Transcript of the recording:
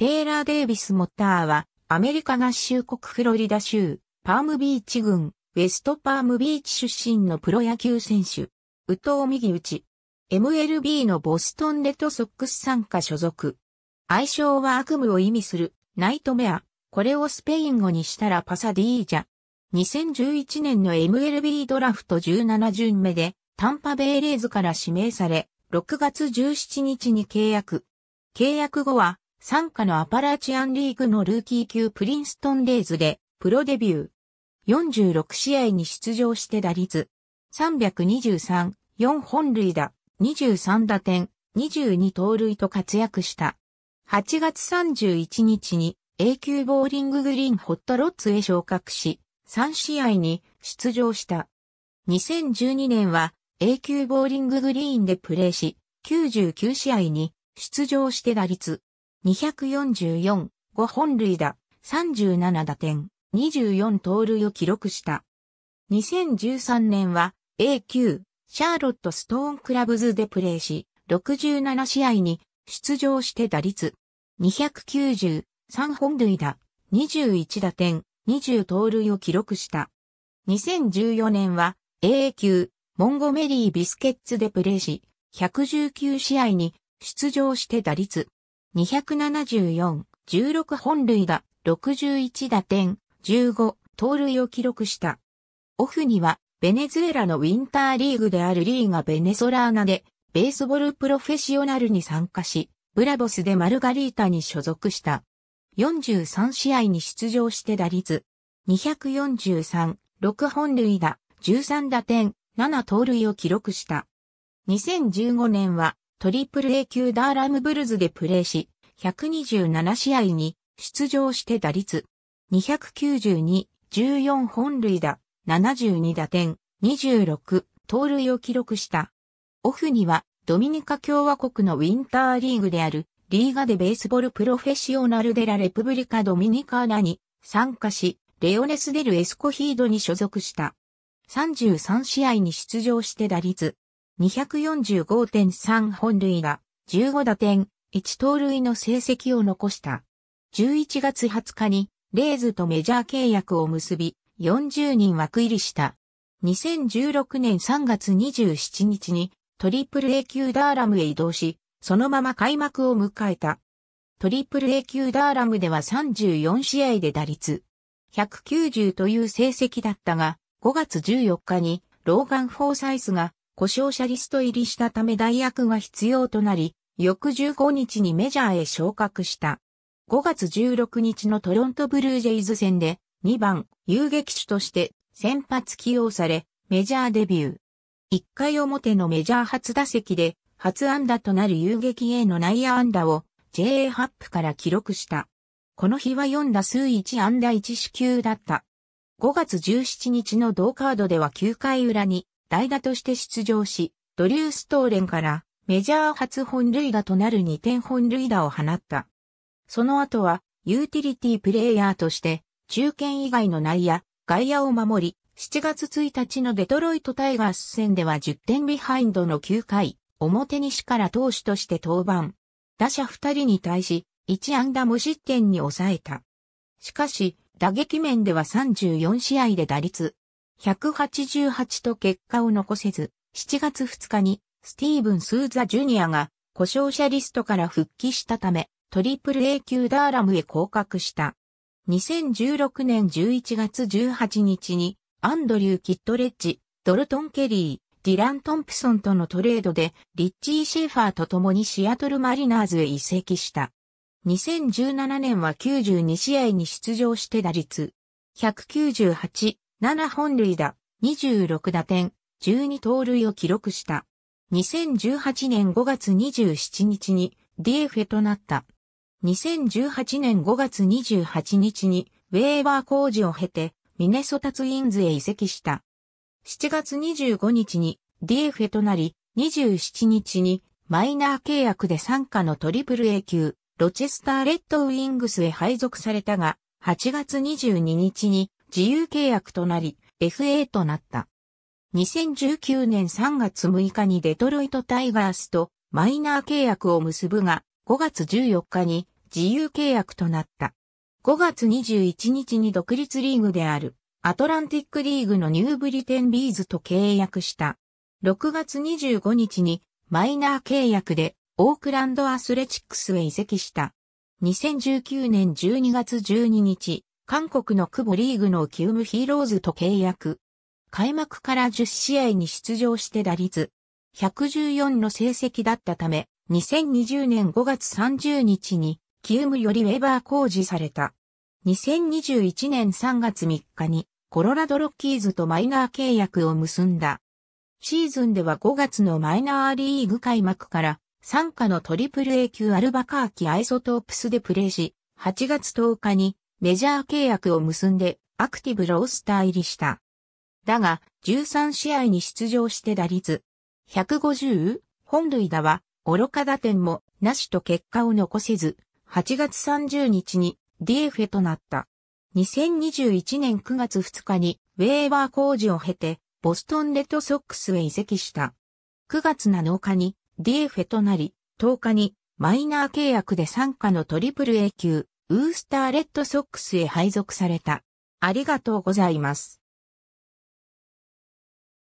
テイラー・デイビス・モッターは、アメリカ合衆国フロリダ州、パームビーチ郡、ウェストパームビーチ出身のプロ野球選手。宇藤右打ち。MLB のボストンレッドソックス参加所属。愛称は悪夢を意味する、ナイトメア。これをスペイン語にしたらパサディージャ。2011年の MLB ドラフト17巡目で、タンパベイレーズから指名され、6月17日に契約。契約後は、参加のアパラチアンリーグのルーキー級プリンストンレイズでプロデビュー。46試合に出場して打率323、4本塁打、23打点、22盗塁と活躍した。8月31日に A 級ボーリンググリーンホットロッツへ昇格し、3試合に出場した。2012年は A 級ボーリンググリーンでプレーし、99試合に出場して打率244、5本塁打、37打点、24盗塁を記録した。2013年は A 級、シャーロット・ストーン・クラブズでプレーし、67試合に出場して打率、293本塁打、21打点、20盗塁を記録した。2014年は A 級、モンゴメリー・ビスケッツでプレーし、119試合に出場して打率、274、16本塁打、61打点、15、盗塁を記録した。オフには、ベネズエラのウィンターリーグであるリーガベネソラーナで、ベースボールプロフェッショナルに参加し、ブラボスでマルガリータに所属した。43試合に出場して打率、243、6本塁打、13打点、7盗塁を記録した。2015年はトリプル A 級ダーラムブルズでプレーし、127試合に出場して打率292、14本塁打、72打点、26、盗塁を記録した。オフには、ドミニカ共和国のウィンターリーグである、リーガでベースボールプロフェッショナルデラレプブリカドミニカーナに参加し、レオネスデルエスコヒードに所属した。33試合に出場して打率245.3本塁打、15打点、1盗塁の成績を残した。11月20日にレイズとメジャー契約を結び、40人枠入りした。2016年3月27日にトリプル A 級ダーラムへ移動し、そのまま開幕を迎えた。トリプル A 級ダーラムでは34試合で打率190という成績だったが、5月14日にローガン・フォーサイスが故障者リスト入りしたため代役が必要となり、翌15日にメジャーへ昇格した。5月16日のトロントブルージェイズ戦で2番遊撃手として先発起用されメジャーデビュー。1回表のメジャー初打席で初安打となる遊撃 A の内野安打を JA ハップから記録した。この日は4打数1安打1四球だった。5月17日の同カードでは9回裏に代打として出場し、ドリュー・ストーレンからメジャー初本塁打となる2点本塁打を放った。その後は、ユーティリティプレイヤーとして、中堅以外の内野、外野を守り、7月1日のデトロイトタイガース戦では10点ビハインドの9回、表西から投手として登板。打者2人に対し、1安打無失点に抑えた。しかし、打撃面では34試合で打率188と結果を残せず、7月2日にスティーブン・スーザ・ジュニアが故障者リストから復帰したため、トリプル A 級ダーラムへ降格した。2016年11月18日に、アンドリュー・キットレッジ、ドルトン・ケリー、ディラン・トンプソンとのトレードで、リッチー・シェファーと共にシアトル・マリナーズへ移籍した。2017年は92試合に出場して打率、198、7本塁打、26打点、12盗塁を記録した。2018年5月27日に d f となった。2018年5月28日にウェーバー工事を経てミネソタツインズへ移籍した。7月25日に d f となり、27日にマイナー契約で参加のトリプル A 級、ロチェスターレッドウィングスへ配属されたが、8月22日に自由契約となり、FA となった。2019年3月6日にデトロイトタイガースとマイナー契約を結ぶが、5月14日に自由契約となった。5月21日に独立リーグであるアトランティックリーグのニューブリテンビーズと契約した。6月25日にマイナー契約でオークランドアスレチックスへ移籍した。2019年12月12日、韓国の久保リーグのキウムヒーローズと契約。開幕から10試合に出場して打率114の成績だったため、2020年5月30日にキウムよりウェーバー工事された。2021年3月3日にコロラドロッキーズとマイナー契約を結んだ。シーズンでは5月のマイナーリーグ開幕から参加のトリプル A 級アルバカーキアイソトープスでプレーし、8月10日にメジャー契約を結んでアクティブロースター入りした。だが、13試合に出場して打率150、本塁打は愚か打点もなしと結果を残せず、8月30日にディエフェとなった。2021年9月2日にウェーバー工事を経て、ボストンレッドソックスへ移籍した。9月7日にディエフェとなり、10日にマイナー契約で参加のトリプル A 級ウースターレッドソックスへ配属された。ありがとうございます。